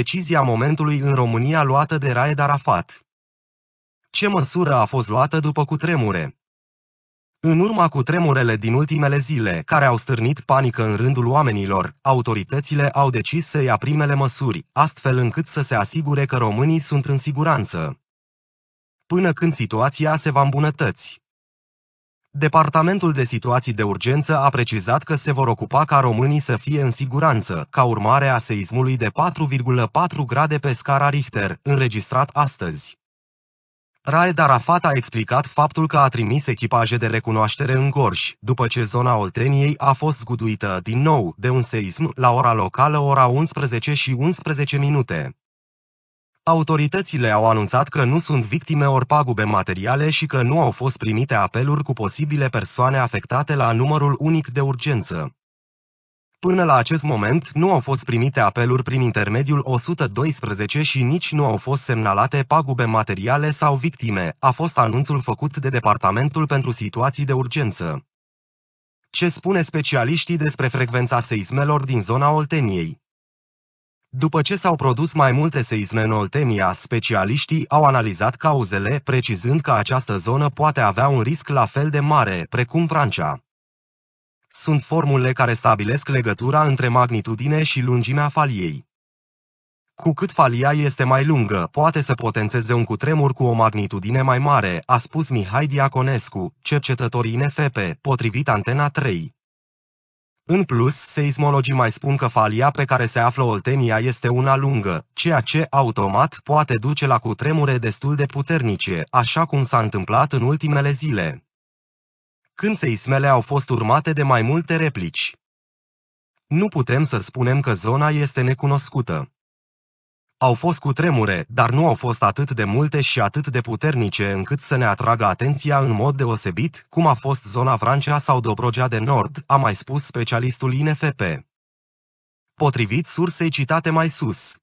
decizia momentului în România luată de Raed Arafat. Ce măsură a fost luată după cutremure? În urma cu tremurele din ultimele zile, care au stârnit panică în rândul oamenilor, autoritățile au decis să ia primele măsuri, astfel încât să se asigure că românii sunt în siguranță. Până când situația se va îmbunătăți. Departamentul de Situații de Urgență a precizat că se vor ocupa ca românii să fie în siguranță, ca urmare a seismului de 4,4 grade pe scara Richter, înregistrat astăzi. Raed Arafat a explicat faptul că a trimis echipaje de recunoaștere în Gorj, după ce zona Olteniei a fost zguduită din nou de un seism la ora locală ora 11 și 11 minute. Autoritățile au anunțat că nu sunt victime ori pagube materiale și că nu au fost primite apeluri cu posibile persoane afectate la numărul unic de urgență. Până la acest moment, nu au fost primite apeluri prin intermediul 112 și nici nu au fost semnalate pagube materiale sau victime, a fost anunțul făcut de Departamentul pentru Situații de Urgență. Ce spune specialiștii despre frecvența seismelor din zona Olteniei? După ce s-au produs mai multe seisme în Oltenia, specialiștii au analizat cauzele, precizând că această zonă poate avea un risc la fel de mare, precum Franța. Sunt formule care stabilesc legătura între magnitudine și lungimea faliei. Cu cât falia este mai lungă, poate să potențeze un cutremur cu o magnitudine mai mare, a spus Mihai Diaconescu, cercetător INFP, potrivit Antena 3. În plus, seismologii mai spun că falia pe care se află Oltenia este una lungă, ceea ce, automat, poate duce la cutremure destul de puternice, așa cum s-a întâmplat în ultimele zile. Când seismele au fost urmate de mai multe replici. Nu putem să spunem că zona este necunoscută. Au fost cu tremure, dar nu au fost atât de multe și atât de puternice încât să ne atragă atenția în mod deosebit, cum a fost zona Francea sau Dobrogea de Nord, a mai spus specialistul INFP. Potrivit sursei citate mai sus,